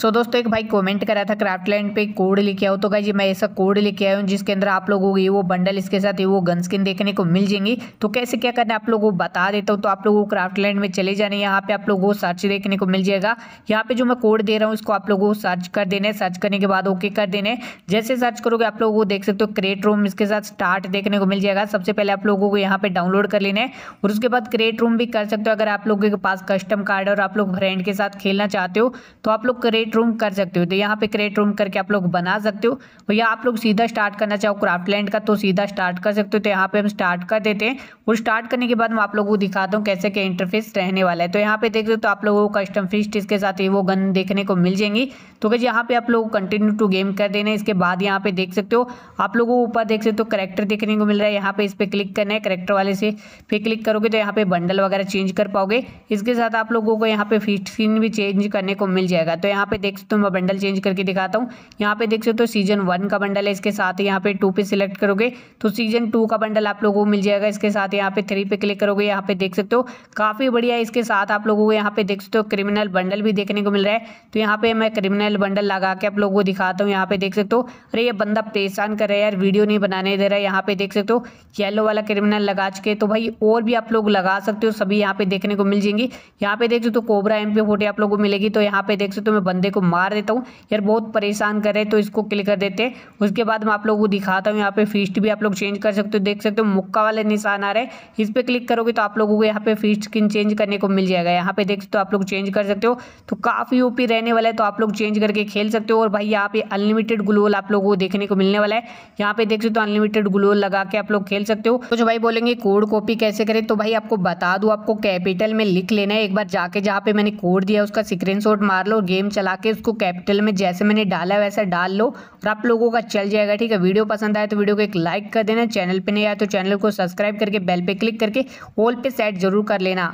सो दोस्तों एक भाई कमेंट करा था क्राफ्टलैंड पे कोड लेके आओ तो गाइज मैं ऐसा कोड लेके आया हूँ जिसके अंदर आप लोगों को ये वो बंडल इसके साथ ये वो गन स्किन देखने को मिल जाएंगी तो कैसे क्या करना आप लोगों को बता देता हूँ तो आप लोगों को क्राफ्टलैंड में चले जाने यहाँ पे आप लोगों को सर्च देखने को मिल जाएगा यहाँ पे जो मैं कोड दे रहा हूँ इसको आप लोगों को सर्च कर देने सर्च करने के बाद ओके कर देने जैसे सर्च करोगे आप लोगों को देख सकते हो क्रेट रूम इसके साथ स्टार्ट देखने को मिल जाएगा सबसे पहले आप लोगों को यहाँ पे डाउनलोड कर लेने और उसके बाद क्रेट रूम भी कर सकते हो अगर आप लोगों के पास कस्टम कार्ड और आप लोग फ्रेंड के साथ खेलना चाहते हो तो आप लोग क्रेट क्रिएट रूम कर सकते हो तो यहाँ पे क्रिएट रूम करके आप लोग बना सकते हो भैया आप लोग सीधा स्टार्ट करना चाहो क्राफ्टलैंड का तो सीधा स्टार्ट कर सकते हो तो यहाँ पे हम स्टार्ट कर देते हैं और स्टार्ट करने के बाद मैं आप लोगों को दिखाता हूँ कैसे क्या इंटरफेस रहने वाला है तो यहाँ पे देख सकते हो तो आप लोगों को कस्टम फिस्ट इसके साथ ही वो गन देखने को मिल जाएंगी तो कैसे यहाँ पे आप लोग कंटिन्यू टू गेम कर देना इसके बाद यहाँ पे देख सकते हो आप लोगों को ऊपर देख सकते हो करेक्टर देखने को मिल रहा है यहाँ पे इस पर क्लिक करना है करेक्टर वाले से फिर क्लिक करोगे तो यहाँ पे बंडल वगैरह चेंज कर पाओगे इसके साथ आप लोगों को यहाँ पे फिस्ट सीन भी चेंज करने को मिल जाएगा तो यहाँ पे पे देख सकते हो मैं बंडल चेंज करके दिखाता हूँ यहाँ पे देख सकते हो सीजन वन का बंडल है इसके साथ यहाँ पे टू पे सिलेक्ट करोगे तो सीजन टू का बंडल आप लोगों को मिल जाएगा इसके साथ यहाँ पे थ्री पे क्लिक करोगे यहाँ पे देख सकते हो काफ़ी बढ़िया इसके साथ आप लोगों को यहाँ पे देख सकते हो क्रिमिनल बंडल भी देखने को मिल रहा है तो यहाँ पे मैं क्रिमिनल बंडल लगा के आप लोगों को दिखाता हूँ यहाँ पे देख सकते हो अरे ये बंदा परेशान कर रहा है यार वीडियो नहीं बनाने दे रहा है यहाँ पे देख सकते हो येलो वाला क्रिमिनल लगा चुके तो भाई और भी आप लोग लगा सकते हो सभी यहाँ पे देखने को मिल जाएंगी यहाँ पे देख सकते हो कोबरा एम पे आप लोगों को मिलेगी तो यहाँ पे देख सकते हो मैं बंदे बंदे को मार देता हूँ यार बहुत परेशान कर रहे तो इसको क्लिक कर देते हैं उसके बाद मैं आप लोगों को दिखाता हूँ यहाँ पे फीस भी आप लोग चेंज कर सकते हो देख सकते हो मुक्का वाले निशान आ रहे हैं इस पर क्लिक करोगे तो आप लोगों को यहाँ पे फीस स्किन चेंज करने को मिल जाएगा यहाँ पे देख सकते हो आप लोग चेंज कर सकते हो तो काफ़ी ओपी रहने वाला है तो आप लोग चेंज करके खेल सकते हो और भाई यहाँ पे अनलिमिटेड ग्लोल आप लोगों को देखने को मिलने वाला है यहाँ पे देख सकते हो अनलिमिटेड ग्लोल लगा के आप लोग खेल सकते हो तो जो भाई बोलेंगे कोड कॉपी कैसे करें तो भाई आपको बता दूँ आपको कैपिटल में लिख लेना है एक बार जाके जहाँ पे मैंने कोड दिया उसका स्क्रीन मार लो गेम चला के उसको कैपिटल में जैसे मैंने डाला वैसा डाल लो और आप लोगों का चल जाएगा ठीक है वीडियो पसंद आए तो वीडियो को एक लाइक कर देना चैनल पर नहीं आया तो चैनल को सब्सक्राइब करके बेल पर क्लिक करके ऑल पे सेट जरूर कर लेना